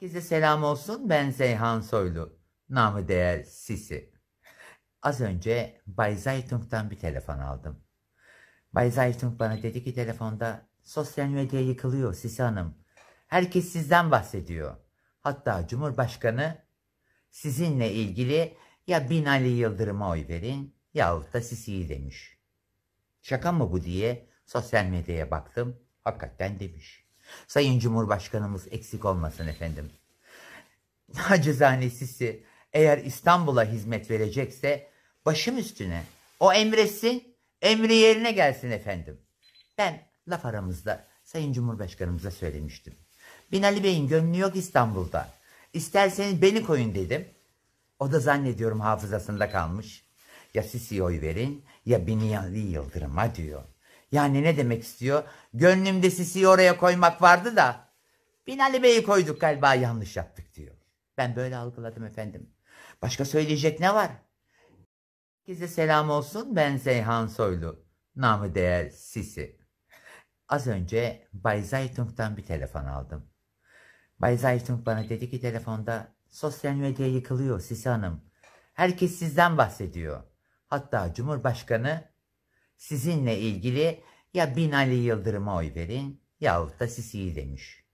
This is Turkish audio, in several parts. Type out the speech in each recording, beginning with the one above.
Herkese selam olsun. Ben Zeyhan Soylu. Namı değer Sisi. Az önce Bay Zaytung'dan bir telefon aldım. Bay Zaytung bana dedi ki telefonda sosyal medya yıkılıyor Sisi Hanım. Herkes sizden bahsediyor. Hatta Cumhurbaşkanı sizinle ilgili ya bin Binali Yıldırım'a oy verin yahut da Sisi'yi demiş. Şaka mı bu diye sosyal medyaya baktım. Hakikaten demiş. Sayın Cumhurbaşkanımız eksik olmasın efendim. Nacizane eğer İstanbul'a hizmet verecekse başım üstüne o emresin, emri yerine gelsin efendim. Ben laf aramızda Sayın Cumhurbaşkanımıza söylemiştim. Binali Bey'in gönlü yok İstanbul'da. İsterseniz beni koyun dedim. O da zannediyorum hafızasında kalmış. Ya Sisi'ye oy verin ya Binali Yıldırım'a diyor. Yani ne demek istiyor? Gönlümde Sisi'yi oraya koymak vardı da Binali Bey'i koyduk galiba yanlış yaptık diyor. Ben böyle algıladım efendim. Başka söyleyecek ne var? Herkese selam olsun. Ben Zeyhan Soylu. Namı değer Sisi. Az önce Bay Zaytung'dan bir telefon aldım. Bay Zaytung bana dedi ki telefonda sosyal medya yıkılıyor Sisi Hanım. Herkes sizden bahsediyor. Hatta Cumhurbaşkanı sizinle ilgili ya Binali Yıldırım'a oy verin yahut da Sisi'yi demiş.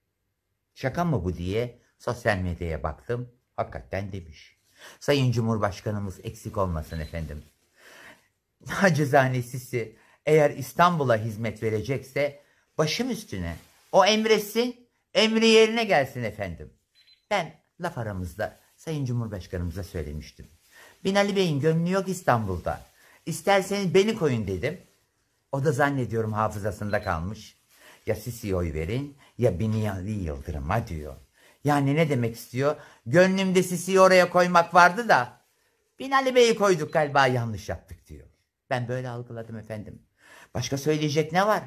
Şaka mı bu diye sosyal medyaya baktım. Hakikaten demiş. Sayın Cumhurbaşkanımız eksik olmasın efendim. Nacizane Sisi eğer İstanbul'a hizmet verecekse başım üstüne o emresin emri yerine gelsin efendim. Ben laf aramızda Sayın Cumhurbaşkanımıza söylemiştim. Binali Bey'in gönlü yok İstanbul'da. İsterseniz beni koyun dedim. O da zannediyorum hafızasında kalmış. Ya sisi oy verin ya Binali Yıldırım'a diyor. Yani ne demek istiyor? Gönlümde Sisi'yi oraya koymak vardı da Binali Bey'i koyduk galiba yanlış yaptık diyor. Ben böyle algıladım efendim. Başka söyleyecek ne var?